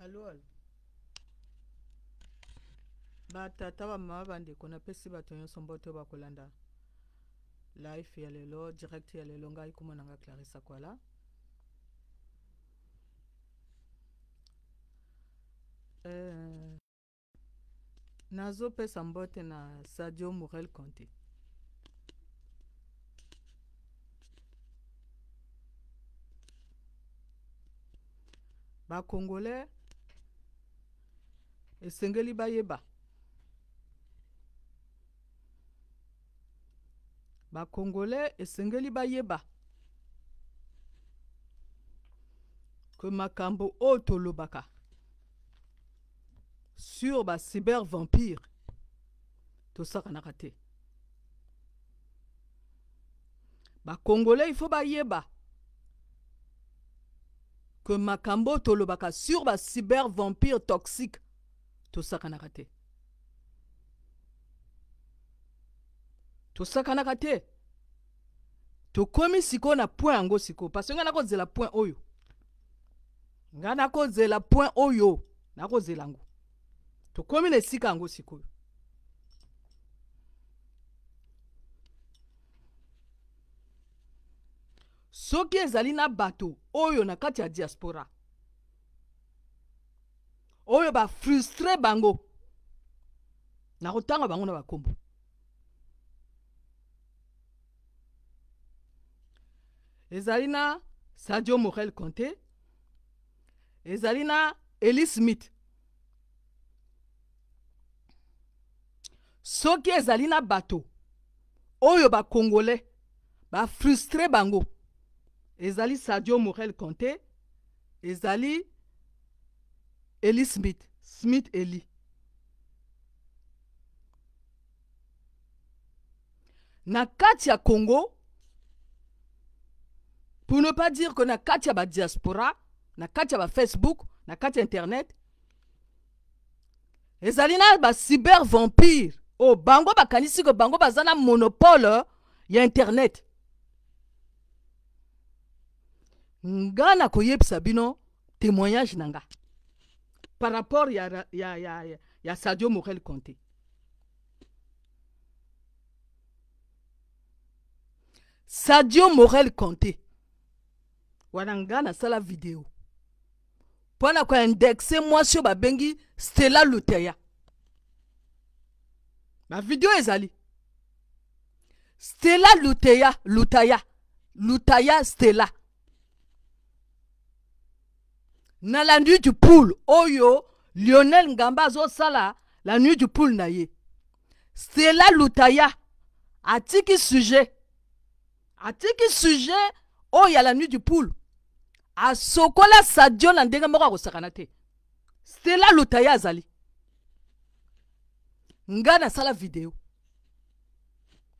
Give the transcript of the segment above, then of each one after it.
alo alo batata bamama bandeko napesi bato nyonso mbote oyo bakolanda life ya lelo direct ya lelo ngai komonanga clarisa kwala euh, nazopesa mbote na sadio morel conte bakongolais esengeli bayeba bakongole esengeli bayeba ke makambo oyo tolobaka sur bacyber vampire tosakanaka te bakongole ifo bayeba ke makambo oyo tolobaka sur bacyber vampire toxique tosakanaka te tosakanaka te tokomi sikoyo na point yango sikoyo parce ngai nakozela point oyo ngai nakozela point oyo nakozela yango tokomi na esika yango sikoyo soki ezali na bato oyo na kati ya diaspora oyo bafrustre bango nakotanga bango na bakombo ezali na sadio morel conte ezali na eli smith soki ezali na bato oyo bakongole bafrustre bango ezali sadio morel conte ezali eli smith smith eli na kati ya congo pour ne pas dire que na kati ya badiaspora na kati ya bafacebook na kati ya internet ezali na bacyber vampire oyo oh, bango bakanisi ke bango baza na monopole ya internet nga nakoyebisa bino témoignage na nga par rapport à, Sadio Morel Conté. Sadio Morel Conté. Wananga na sala vidéo. Pona kwa indexer moi sur babengi Stella Luteya. Ma vidéo est ezali. Stella Luteya, Lutaya, Lutaya Stella na la nuit du poule oyo lionel ngamba Sala, la nuit du poule na ye stela lutaya atiki sujet atiki sujet y ya la nuit du poule asokola sadio na ndenge moko akosakana te stela lutaya azali nga vidéo. video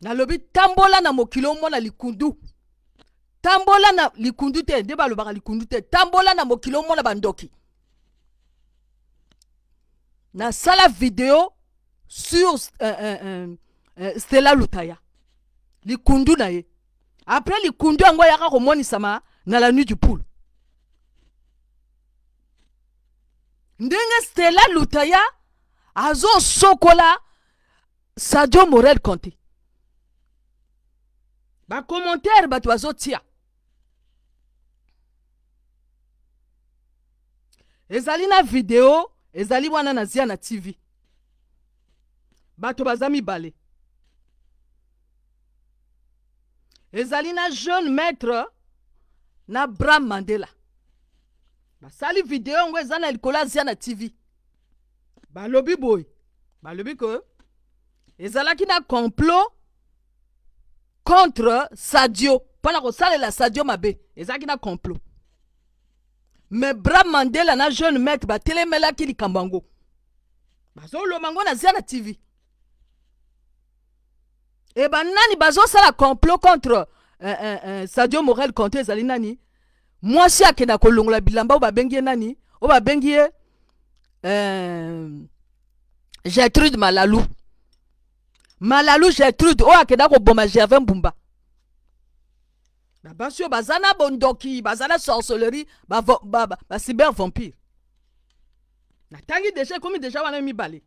nalobi tambola na mokili omona likundu tambola na likundu te nde balobaka likundu te tambola na mokili omona bandoki nasala video sur euh, euh, euh, euh stela lutaya likundu na ye après likundu yango ayaka komonisama na la nuit du poule ndenge stela lutaya azosokola sadio morel conte bacommentaire bato bazotia ezali na video ezali wana nazia na tv bato baza mibale ezali na jeune maître na bram mandela basali video yango eza na likolo azia na tv balobi boye balobi ke ezalaki na complot contre sadio mpo na kosalela sadio mabe ezalaki na complot Mais bra mandela na jeune maître ba likambo yango bazoloma yango na zia na tv eh bah, bazo ça la complot contre euh, euh, euh, sadio morel contre ezali nani mwasi akenda la bilamba ou ba ye nani ou ba ye euh, Malalou malalu malalu gertrude Kenako akenda koboma gervin babasi oyo baza na bondoki baza na sorcellerie bacyber vampire natangi deja ekomi deja wana mibale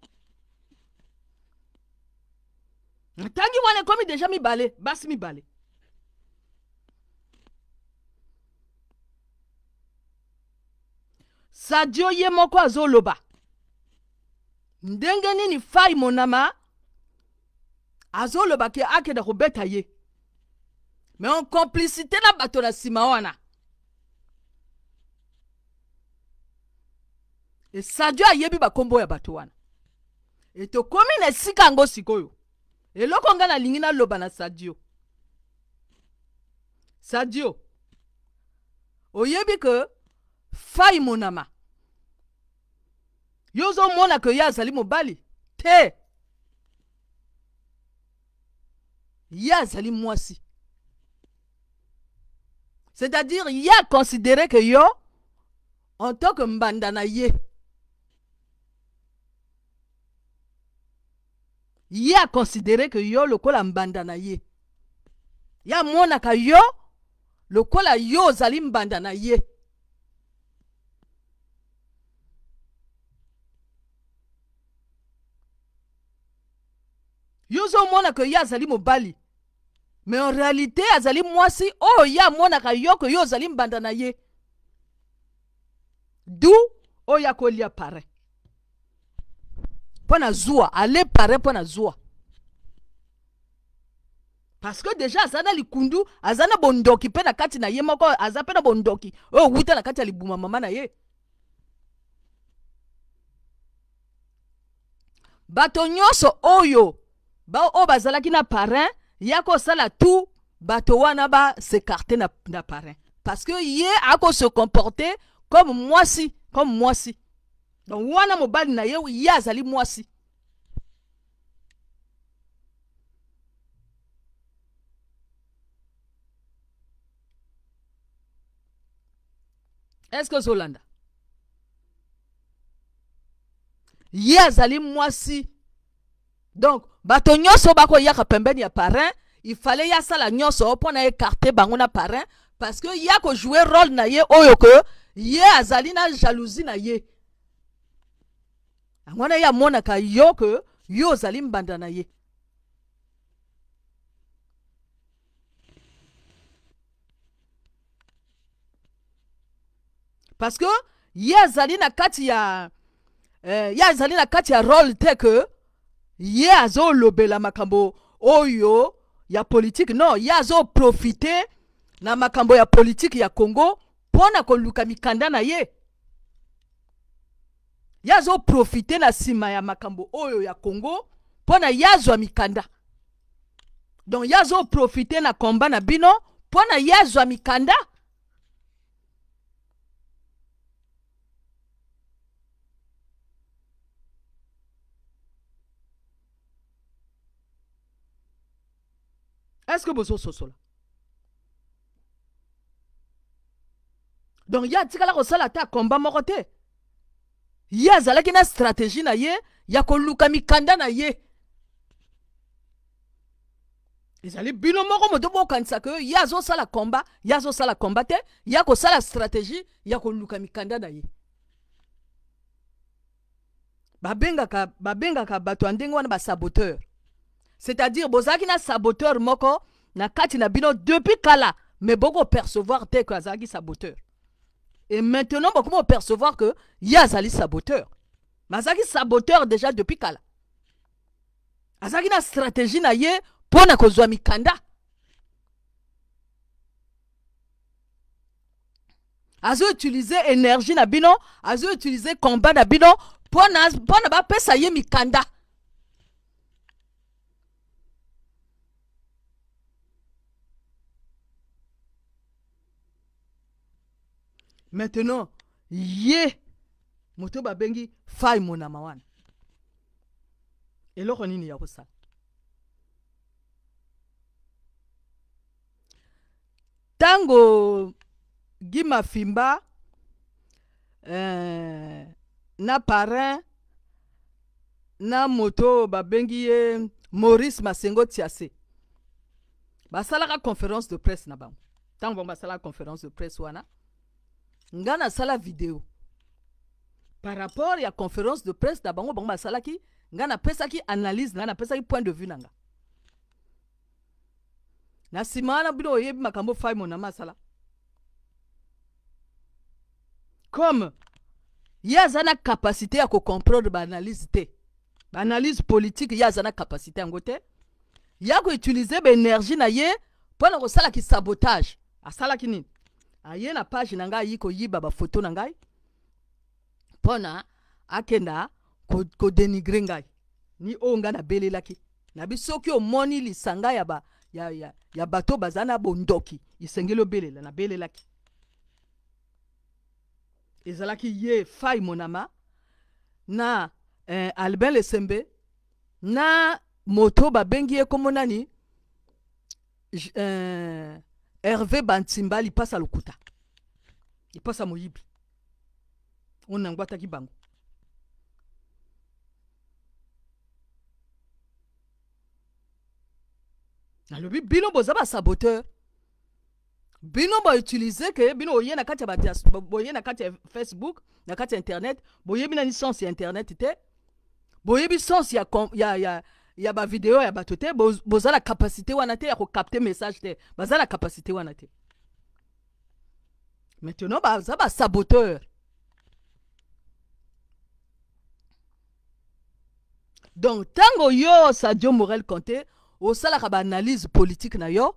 natangi wana ekomi deja mibale basi mibale sadio ye moko azoloba ndenge nini fai monama azolobaki akenda kobeta ye me en complicité na bato na nsima wana esadio ayebi bakombo ya bato wana e tokómi na esika yango sikoyo eloko ngai nalingi naloba na sadio sadio oyebi ke fai monama yo ozomona ke ye azali mobali te ye azali mwasi C'est-à-dire, il a considéré que yo, en tant que mbandanaye, il a considéré que yo, le kola mbandanaye. Il a monaka yo, le kola yo zali mbandanaye. Yo zo monaka zalim zali mobali. me en réalité azali mwasi oyo ye amonaka yo ke yo ozali mbanda na ye du oyo oh, akolia parin mpo na zuwa ale parin mpo na zuwa parce que déjà aza na likundu aza na bondoki mpe na kati na ye moko aza mpe na bondoki oyo oh, wuta na kati ya libuma mama na ye bato nyonso oyo oyo oh, bazalaki na parin Yako sala tu bato wana basekarte na, na parrain parce que ye se comporter comme moi si comme moi si donc wana mobali na ye ye moi si est ce que Zolanda? ye azali si donc bato bako yaka pembeni ya parrain il fallait ya sala la mpo na écarter bangona parce que ya jouer rôle na ye oyo ke ye azali na jalousie na ye yango ah, ya monaka yo ke yo zalim mbanda na ye parce que ye azali na kati ya euh ye azali na kati ya rôle teke. ye azolobela makambo oyo ya politike no ye azoprofite na makambo ya politike ya congo mpo na koluka mikanda na ye ye azoprofite na nsima ya makambo oyo ya congo mpo na ye azwa mikanda donc ye azoprofite na komba na bino mpo na ye azwa mikanda Est-ce que bozo sosola? Donc ya a kosala te akomba moko ya a azalaki na stratégie na ye ya koluka kanda na ye. ezali bino moko moto bokanisaka oyo ye yazo komba combat yazo komba te yako sala stratégie ya koluka mikanda na ye ka babenga ka ya ndenge na saboteur. c'est-à-dire bozalaki na saboteur moko na kati na bino depuis kala mais percevoir te ke azagi saboteur et maintenant percevoir percevoir que Yazali azali saboteur me saboteur déjà depuis kala Azaki na stratégie na ye pour na kozwa mikanda utiliser énergie na bino utiliser combat na bino pour na sa ye mikanda maintenant ye moto oyo babengi fai monama wana eloko nini ya kosala ntango gima fimba eh, na parin na moto oyo babengi ye maurice masengo tiase basalaka conférence de presse na bango ntango bango basalaka conférence de presse wana nga sala video par rapport la conférence de presse na bango bango ngana nga qui analyse na pesa qui point de vue nanga na simana Yebi bino makambo fai comme ye capacité na kapasité ya kocomprendre te baanalyse politik, politique aza na capacité angote te ya koutilize baénergie na ye mpo sala salaki sabotage salaki nini aye na page na ngai ayi koyiba bafoto na ngai mpona akenda kodenigre ko ngai ni oyo ngai nabelelaki nabi soki omoni lisanga ya, ba, ya, ya, ya bato baza na bondoki esengeli obelela nabelelaki ezalaki ye fai monama na eh, albin lesembe na moto babengi ye komo nani eh, herve passe à lokuta mpasa moyibi oyo nangwataki bango nalobi ah, bino boza basaboteur bino boutilize ke bino boye na kati bino boye na kati ya facebook na kati ya internet boyebi nani sense ya internet te boyebi sense ya, ya, ya, Yaba vidéo ya bato te eh, boza la kapasité wana te ya capter message te Bazala la kapasité wana te maintenant baza saboteur donc tango yo sadio morel conte osalaka analyse politique na yo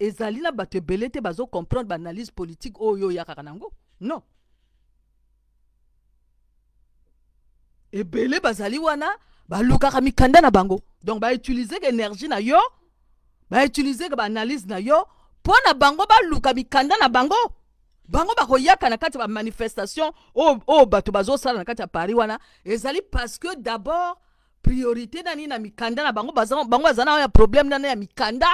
ezali na bato ebele bazo bazocomprendre baanalyse politique oyo yo kaka nango non ebele bazali wana balukaka mikanda na bango donc bautilize énergie na yo que analyse na yo pour na bango luka mikanda na bango bango ba koyaka na kati ya oh, Oh bato sala na kati a paris wana ezali parce que d'abord priorité na na mikanda na bango bango bazana na ya problème nana ya mikanda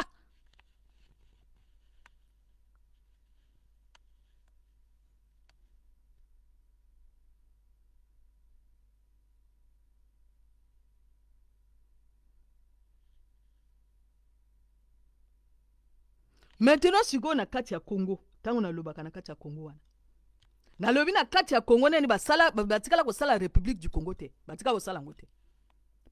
maintenant sikoyo na kati ya kongo ntango nalobaka na kati ya kongo wana nalobi na kati ya kongo nini basala batikala kosala république du congo te batikala kosala yango te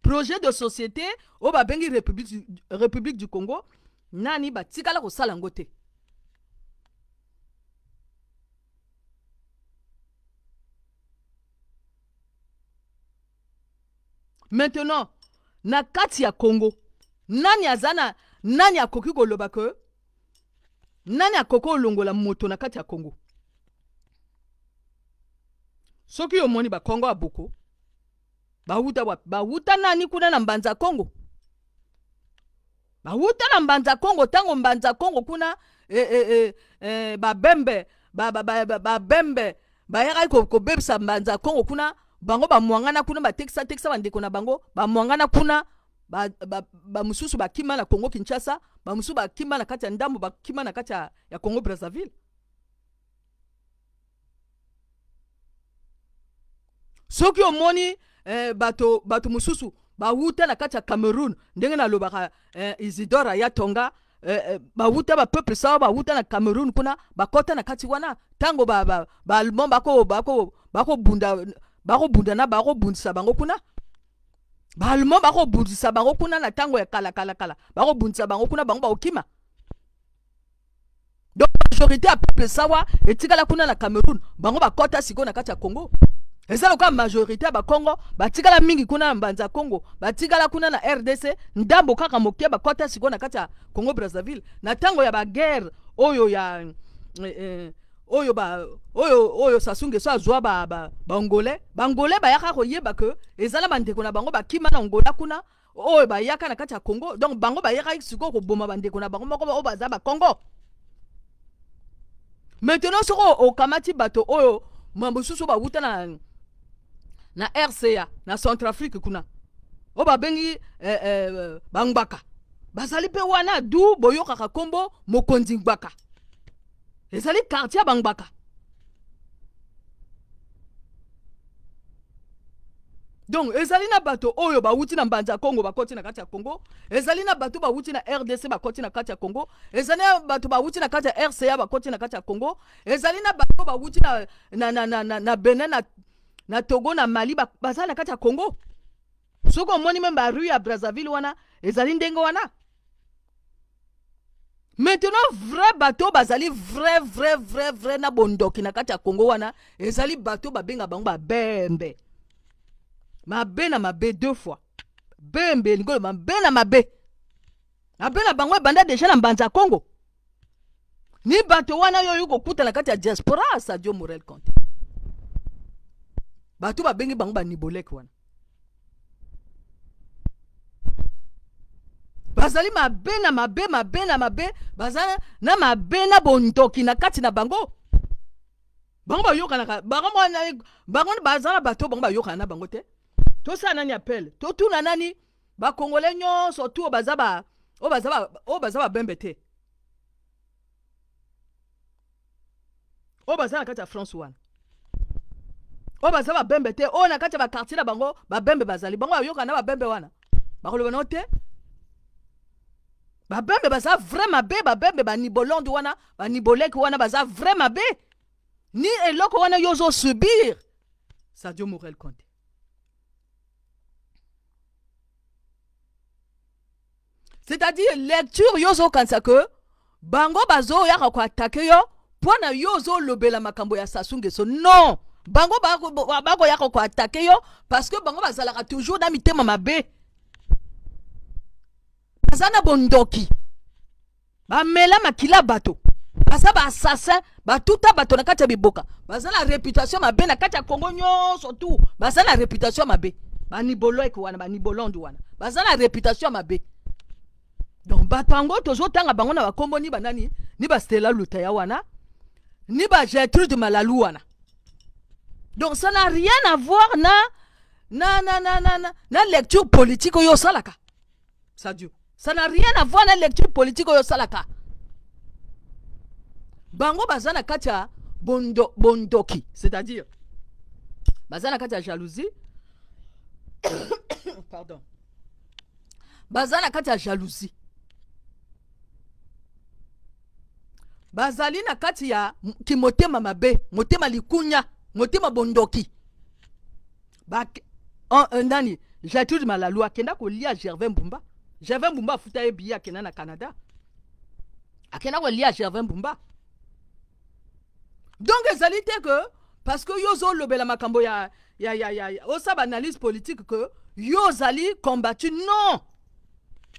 projet de société oyo babengi république, république du congo nani batikala kosala yango te maintenant na kati ya kongo nani aza na nani akoki koloba ke nani akoki olongola moto na kati ya kongo soki omoni bakongo ya buku bawuta wapi bawuta nani kuna na mbanza kongo bawuta na mbanza kongo ntango mbanza kongo kuna e, eh, e, eh, e, eh, e, babembe babembe ba, ba, ba, bayakaki kobebisa mbanza kongo kuna bango bamwangana kuna batekisa tekisa bandeko na bango bamwangana kuna bamosusu ba, ba bakima na congo kinshasa bamosusu bakima na kati ya ndambo bakima na kati ya, ya congo brazzaville soki omoni eh, bato, bato mosusu bawuta na kati ya cameroun ndenge nalobaka eh, isidore ya tonga eh, eh, bawuta bapeuple sawa bawuta na cameroun kuna bakɔta na kati wana ntango baallemand ba, ba bakobunda ba, bako, bako bakobundana bakobundisa bango kuna baallemant bakobundisa bango kuna na ntango ya kalakalakala bakobundisa bango kuna bango bakokima donc majorité ya peuple sawa etikala kuna na cameroun bango bakɔta sikoyo na kati ya congo eza lokola majorité ya bakongo batikala mingi kuna na mbanza ya congo batikala kuna na rdc ndambo kaka moke bakɔta sikoyo na kati ya congo brazzaville na ntango ya baguerre oyo ya eh, eh, oyo ba oyo oyo sasungeso azwa bangolais ba, bangolais bayaka koyeba ke ezala bandeko na bango bakima na ngola kuna oyo bayaka na kati ya congo donc bango bayakaki sikoyo koboma bandeko na bango moko oyo baza bacongo maintenant soko okamati bato oyo mosusu oyo bawuta na, na rca na centrafrique kuna oyo babengi eh, eh, bangbaka bazali mpe wana du boyokaka nkombo mokonzi ngbaka ezali quartier bangbaka donc ezali na bato oyo bawuti na mbanza ya kongo bakoti na kati ya kongo ezali na bato bawuti na rdc bakoti na kati ya kongo ezali na bato bawuti na kati ya rca bakoti na kati ya kongo ezali na bato bawuti na, na, na, na, na, na benin na, na togo na mali bazali na kati ya kongo soki omoni meme barue ya brazzaville wana ezali ndenge wana maintenant vrai bato oyo bazali vrai vrai vrai vrai na bondoki na kati ya kongo wana ezali bato babenga bango babembe mabe na mabe deux fois bembe lingolo mabe na mabe mabe na bango ebanda deja na mbanza ya kongo ni bato wana oyo oyi kokuta na kati ya diaspora sadio morel conte bato babengi bango banibolek wana bazali mabe na mabe mabe na mabe baza na mabe na bondoki na kati na bango bango bayokanaka bango baza na bato bango bayokana na bango te tosala nani apele totuna nani bakongole nyonso tu oyo baza babembe te oyo baza na kati ya france wana oyo baza babembe te oyo na kati ya bakartier na bango babembe bazali bango bayokana na babembe wana bakoloba nao te babembe baza vrai mabe babembe banibolonde wana baniboleki wana baza vrai mabe ni eloko wana yo subir. sadio morel conte c'est-à-dire lecture yo ozokanisa ke bango bazoyaka koatake yo mpo na lobe la makambo ya sasungeso non bango bakoyaka attaquer yo parce que bango bazalaka toujours na mitema mabe baza na bondoki bamela makila bato baza baassasin batuta bato na kati ya biboka baza na réputation mabe na kati ya kongo nyonso tu baza na réputation mabe baniboloeke wana banibolonde wana baza na réputation mabe donc bato yango tozotanga bango na bakombo ni banani ni bastela lutaya wana ni ba gertrude malalu wana donc ça n'a rien à voir na na na na na na, na lecture politique oyo osalaka sadio ça n'a rien à voir la lecture politique au Salaka. bango bazana katia bondo, bondoki c'est-à-dire bazana katia jalousie pardon Bazana katia jalousie bazali na kimotema mabe motema likunya motema bondoki nani loi. kenda ko kolia gervain Bumba. gervin mbumba afuta ye billet akenda na canada akenda kolia gervin mbumba donc ezali te ke parce que yo ozolobela makambo ya, ya, ya, ya, ya. osa baanalyse politique ke yo ozali combattu non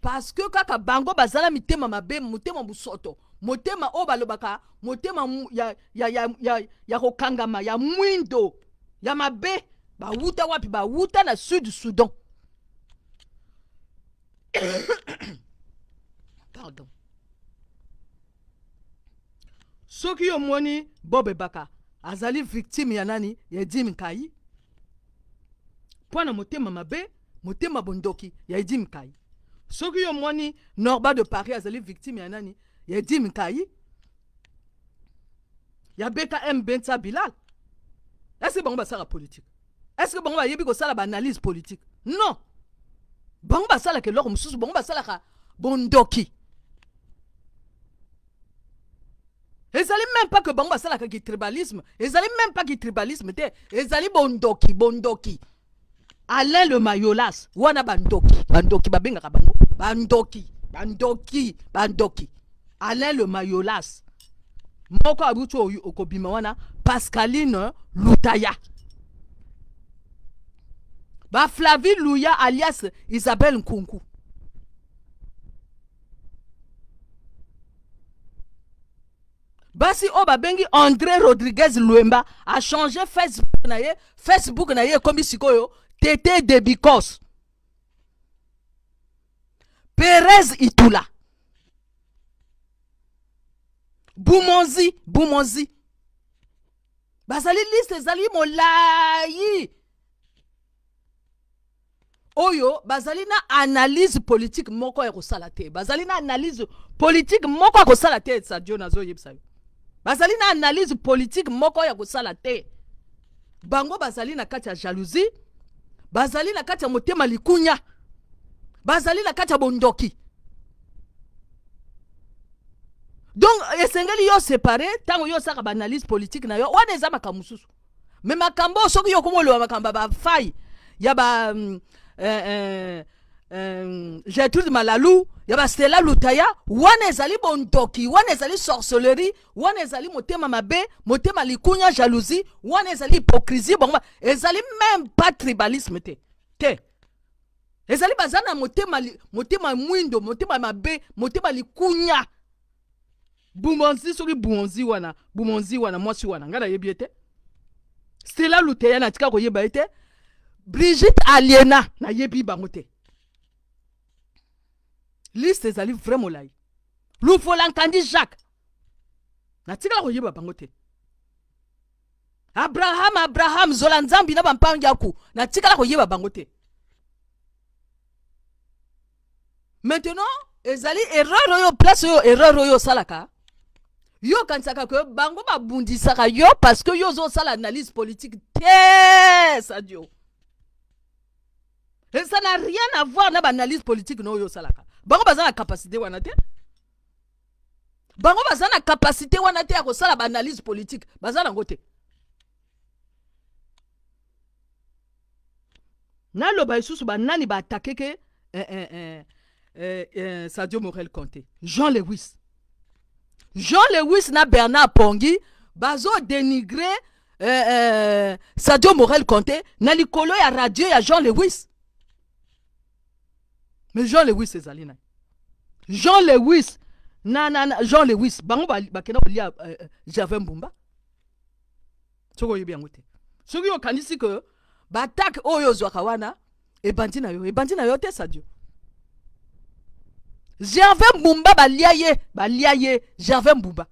parce que kaka bango baza na mitema mabe motema bosoto motema oyo balobaka motema ya, ya, ya, ya, ya kokangama ya mwindo ya mabe bawuta wapi bawuta na sud soudan pardon soki omoni bobebaka azali victime ya nani ya edimi nkai mpo na motema mabe motema bondoki ya edimi nkai soki omoni norba de paris azali victime ya nani ya edimi nkai ya beta m benta bilal estce bango basalaka politike estce bango bayebi kosala baanalyse politique non bango basalaka eloko bongo bango basalaka bondoki ezali même pas que bango salaka ki tribalisme ezali même pas ki tribalisme te ezali bondoki bondoki alain le mayolas wana bandoki bandoki bah, ka bango bandoki bandoki bandoki alain le mayolas moko abucho okobima wana pascaline hein, lutaya bah Flavie Louya alias Isabelle Nkunku. basi Oba Bengi andré rodriguez a changé facebook na ye facebook na ye ekomi yo tete de bicos perez itula Boumonzi. bumonzi bazali liste ezali molayi. oyo bazali na analyse politique moko ya kosala te bazali na analyse politique moko ya kosala te sadio nazoyebisa yo bazali na analyse politique moko ya kosala te bango bazali na kati ya jalousie bazali na kati ya motema likunya bazali na kati ya bondoki donc esengeli yo separe ntango yo osaka baanalyse politike na yo wana eza makambo mosusu me makambo soki yo komoloba makambo ya bafai ya ba um, Eh, eh, eh, gertrude malalu ya bastela lutaya wana ezali bondoki wana ezali sorcellerie wana ezali motema mabe motema likunya jalousie wana ezali hypocrisie bango ezali même pas tribalisme te te ezali baza na motema, motema mwindo motema mabe motema likunya bumonzi soki bumonzi wana bumonzi wana mwasi wana ngai nayebi ye te stela luteya natika koyeba ye te brigitte aliena na yebi bangote. liste ezali vraiment molai lufola kandi jacques tika koyeba yeba bangote. abraham abraham zolanzambi na tika aku N'atika koyeba yeba bangote. maintenant ezali erreur royo place yo erreur yo salaka. yo okanisaka ke bango ba babundisaka yo parce que yo sal analyse politique te sadio et ça n'a rien à voir avec l'analyse politique. Non, salaka. Bango baza la capacité wanate. Bango bazana la capacité wanate à ça l'analyse politique. Baza la ngote. Na lo ba ba nani ba attaquer eh, eh, eh, Sadio Morel Conté. Jean Lewis. Jean Lewis na Bernard Pongi bazo dénigrer Sadio Morel Conté na likolo ya radio ya Jean Lewis. me jean lewis ezali na jean lewis nanana jean lewis bango bakenda kolia uh, javin euh, mbumba soki oyebi yango te soki okanisi ke batake oyo ozwaka wana ebandi na yo ebandi na yo te sadio gervin mbumba balia ye balia ye gervin mbumba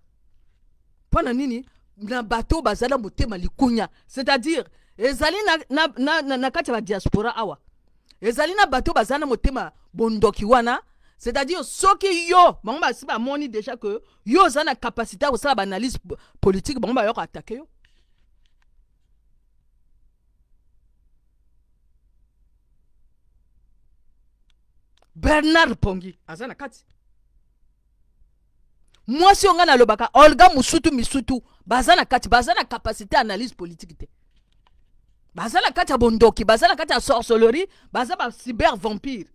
mpo na nini na bato bazali na motema likunya c'est-à-dire ezali na, na, na, na, na kati ya badiaspora awa ezali na bato baza na motema bondoki wana c'est-à-dire soki yo bango basi bamoni déjà ke yo oza na capacité ya kosala baanalyse politique bango bayoka atake yo bernard pongi aza na kati mwasi yo ngai nalobaka olga mosutu misutu baza na kati baza na kapasité analyse politique te bazala la kacha bondoki bazala la sorcellerie baza ba cyber vampire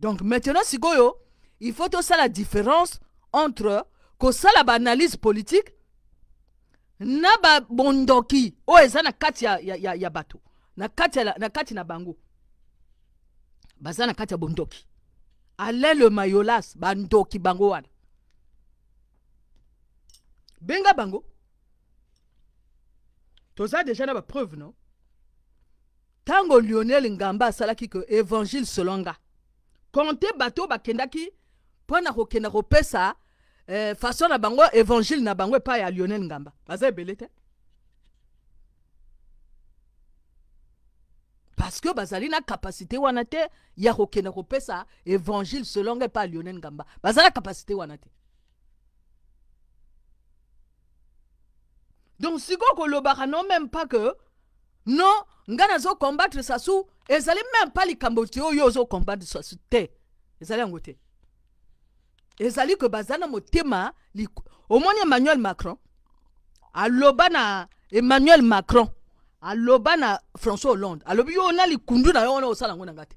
donc maintenant goyo, il faut la différence entre la banalise politique na bondoki, oyo oh, eza na kati ya, ya, ya, bato na kati, na kati na bango baza na kacha bondoki alain le mayolas bandoki bango wana benga bango toza deja na preuve, no Tango lionel ngamba Salaki, ke évangile solonga konte bato ki, bakendaki mpo na kokenda pesa eh, façon na bango évangile na bango pa ya lionel ngamba baza ebele parce que bazali na wanate wana te ya kokenda kopesa évangile selon pa pa lionel ngamba Bazala capacité wana donc sikoyo kolobaka no meme pas ke non ngai nazokombattre sasu ezali meme pas likambo te oyo ozokombattre sasu te ezali yango te ezali ke baza na motema omoni emmanuel macron aloba na emmanuel macron aloba na françois hollande alobi yo na likundu na yo wana osala yango na ngai te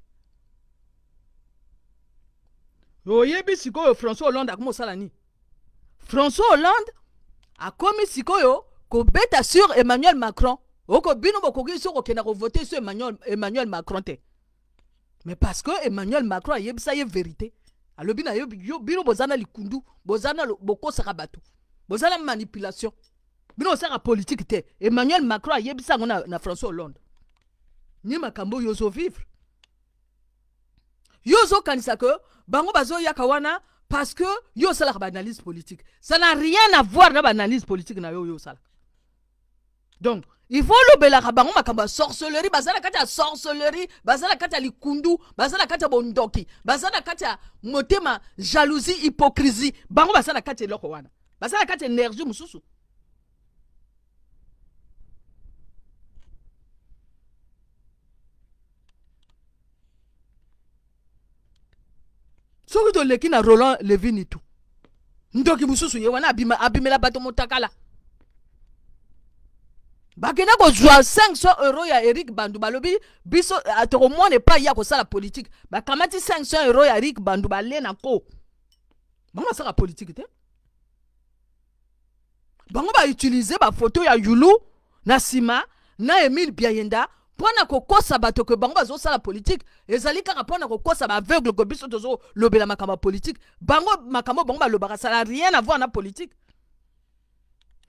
oyebi sikoyo françois hollande akoma osala nini françois hollande akomi sikoyo kobeta sur emmanuel macron oko bino bokoki so ko voter sur emmanuel, emmanuel macron te mais parce que emmanuel macron sa est vérité alobi na yo bino bozana likundu Bozana lo boko bato Bozana manipulation bino osaka politique te emmanuel macron yeb ça na, na françois hollande ni makambo oyo vivre. yo kanisa ke bango bazo yakawana, parce que yo osalaka banalise politique ça na rien à voir na banalise politique na yo yo donc ivo olobelaka bango makambo ya sorcellerie baza na kati ya sorcellerie baza na kati ya likundu baza na kati ya bondoki baza na kati ya motema jalousie hypocrisie bango baza na kati eloko wana baza na kati ya énergie mosusu soki toleki na roland levini tu ndoki mosusu ye wana abimela bato motakala abime bakenda kozwa 500 euro ya Eric bandu balobi biso pa eh, epai ya kosala politike bakamati 500 euro ya erik bandu balena ko bango basala politike te bango ba photo ya yulu na na emile biayenda mpo na kokosa bato ko bango sala politique? ezali kaka mpo na ba baaveugle ko biso zo la makama politique bango makamo bango balobaka sala rien à voir na politique.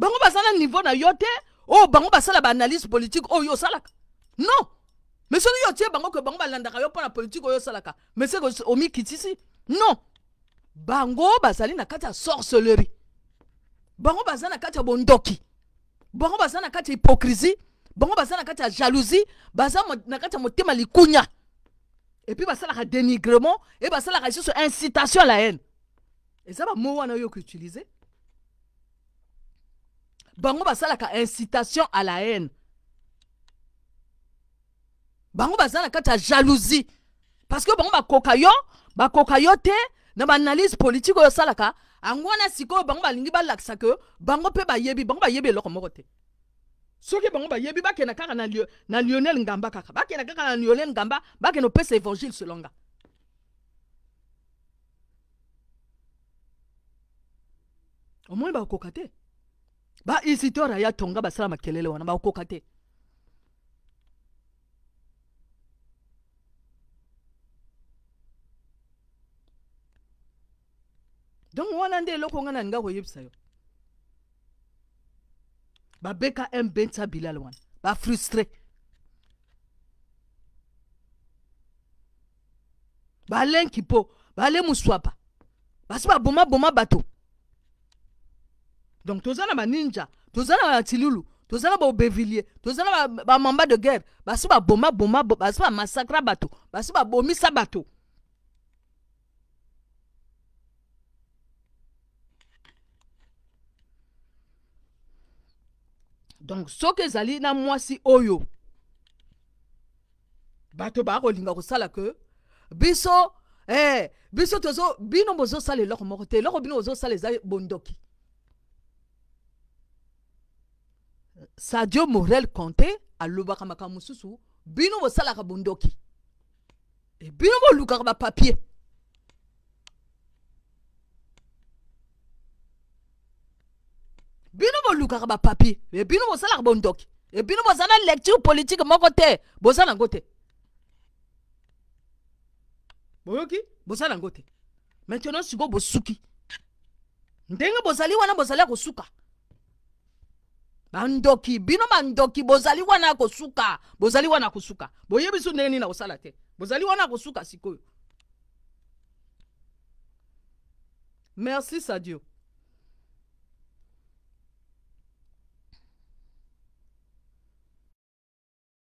bango basala niveau na oh oh bango basala baanalyse politique, oh, yo salaka non mais soki yo otie bango ke bango balandaka yo mpo na politike yo salaka mais seke omikitisi non bango basali na kati sorcellerie bango baza na kata bondoki bango baza na kata hypocrisie bango baza na kata jalousie baza na kata motema likunya basala ka dénigrement et basalaka lisusu incitation à la haine eza bamo wana que utiliser? bango basalaka incitation à la haine bango baza na kati ya jalousie parce que bango bakoka yo bakoka yo te na baanalyse politique oyo osalaka yango wana sikoyo bango balingi balakisa ke bango mpe bayebi bango bayebi eloko moko te soki bango bayebi bakenda kaka na, lio, na lionel ngamba kaka bakenda kaka na lionel ngamba bakenda opesa évangile selonga omoni bakoka te ba isidora ya tonga basala makelele wana bakoka te donc wana nde eloko ngai nalinga koyebisa yo babeka mbenta bilal wana bafrustre balenki mpo bale moswapa basi babomaboma bato donc toza na baninja toza na batilulu toza na baobevillier toza na bamamba de guerre basi babomaboma basi bamassakra bato basi babomisa bato donc soki ezali na mwasi oyo bato baa kolinga kosala ke biso eh, biso tozo bino bozosala eloko moko te eloko bino bozosala eza bondoki sadio morel conte alobaka makambo mosusu bino bosalaka bondoki e bino bolukaka bapapier bino bolukaka bapapier e bino bosalaka bondoki e bino boza na lecture politique moko te boza nango te boyoki boza nango te maintenant sikoyo bosuki ndenge bozali wana bozali ya kosuka bandoki bino bandoki bozali wana kosuka bozali wana kosuka boyebi so ndenge nini na kosala te bozali wana kosuka sikoyo merci sadio